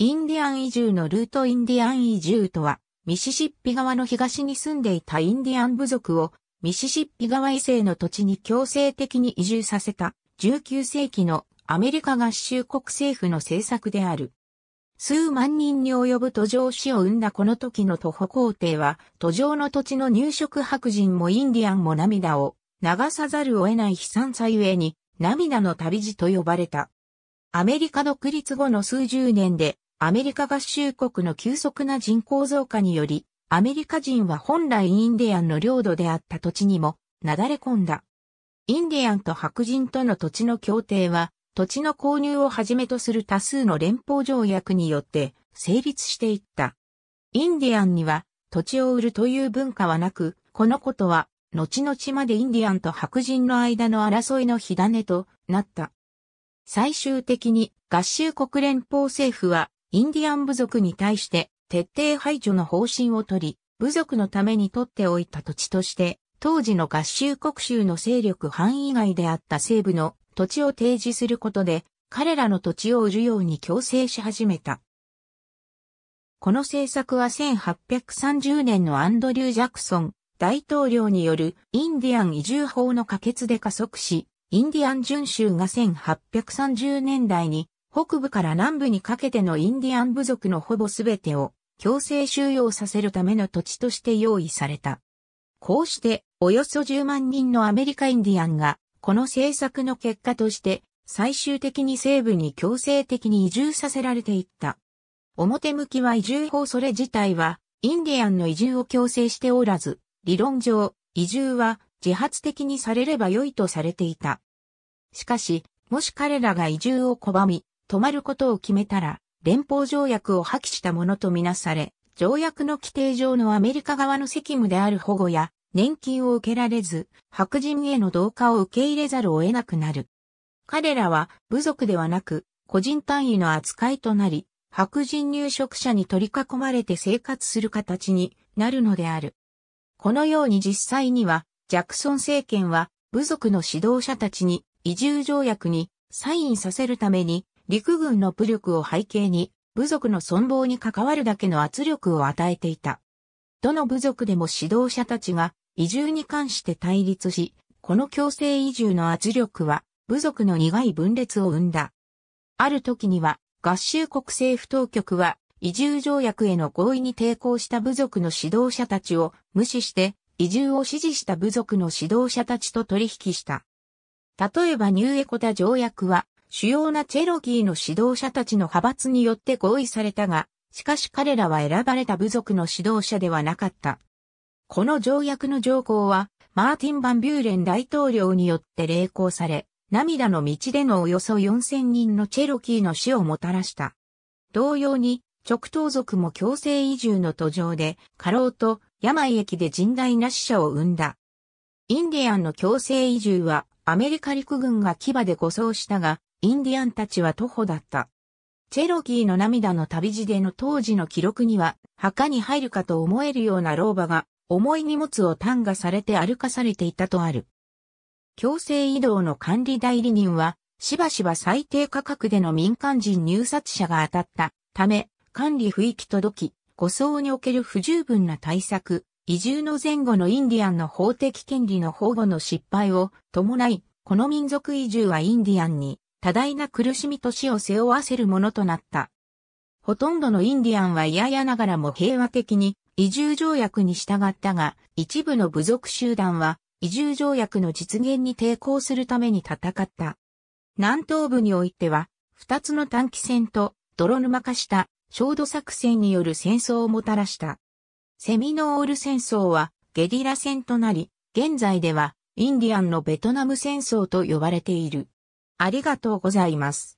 インディアン移住のルートインディアン移住とは、ミシシッピ川の東に住んでいたインディアン部族を、ミシシッピ川以西の土地に強制的に移住させた、19世紀のアメリカ合衆国政府の政策である。数万人に及ぶ途上死を生んだこの時の徒歩皇帝は、途上の土地の入植白人もインディアンも涙を流さざるを得ない悲惨さゆえに、涙の旅路と呼ばれた。アメリカ独立後の数十年で、アメリカ合衆国の急速な人口増加により、アメリカ人は本来インディアンの領土であった土地にも、なだれ込んだ。インディアンと白人との土地の協定は、土地の購入をはじめとする多数の連邦条約によって成立していった。インディアンには土地を売るという文化はなく、このことは後々までインディアンと白人の間の争いの火種となった。最終的に合衆国連邦政府はインディアン部族に対して徹底排除の方針をとり、部族のために取っておいた土地として、当時の合衆国州の勢力範囲外であった西部の土地を提示することで、彼らの土地を売るように強制し始めた。この政策は1830年のアンドリュー・ジャクソン大統領によるインディアン移住法の可決で加速し、インディアン巡州が1830年代に北部から南部にかけてのインディアン部族のほぼ全てを強制収容させるための土地として用意された。こうして、およそ10万人のアメリカインディアンが、この政策の結果として、最終的に西部に強制的に移住させられていった。表向きは移住法それ自体は、インディアンの移住を強制しておらず、理論上、移住は自発的にされれば良いとされていた。しかし、もし彼らが移住を拒み、止まることを決めたら、連邦条約を破棄したものとみなされ、条約の規定上のアメリカ側の責務である保護や、年金を受けられず、白人への同化を受け入れざるを得なくなる。彼らは部族ではなく、個人単位の扱いとなり、白人入植者に取り囲まれて生活する形になるのである。このように実際には、ジャクソン政権は部族の指導者たちに移住条約にサインさせるために陸軍の武力を背景に、部族の存亡に関わるだけの圧力を与えていた。どの部族でも指導者たちが移住に関して対立し、この強制移住の圧力は部族の苦い分裂を生んだ。ある時には合衆国政府当局は移住条約への合意に抵抗した部族の指導者たちを無視して移住を支持した部族の指導者たちと取引した。例えばニューエコタ条約は主要なチェロキーの指導者たちの派閥によって合意されたが、しかし彼らは選ばれた部族の指導者ではなかった。この条約の条項は、マーティン・バンビューレン大統領によって励行され、涙の道でのおよそ4000人のチェロキーの死をもたらした。同様に、直頭族も強制移住の途上で、過労と病疫で甚大な死者を生んだ。インディアンの強制移住は、アメリカ陸軍が牙で護送したが、インディアンたちは徒歩だった。チェロキーの涙の旅路での当時の記録には、墓に入るかと思えるような老婆が、重い荷物を担価されて歩かされていたとある。強制移動の管理代理人は、しばしば最低価格での民間人入札者が当たったため、管理不意気届き、護送における不十分な対策、移住の前後のインディアンの法的権利の保護の失敗を伴い、この民族移住はインディアンに多大な苦しみと死を背負わせるものとなった。ほとんどのインディアンは嫌々ながらも平和的に移住条約に従ったが、一部の部族集団は移住条約の実現に抵抗するために戦った。南東部においては、二つの短期戦と泥沼化した焦土作戦による戦争をもたらした。セミノール戦争はゲリラ戦となり、現在ではインディアンのベトナム戦争と呼ばれている。ありがとうございます。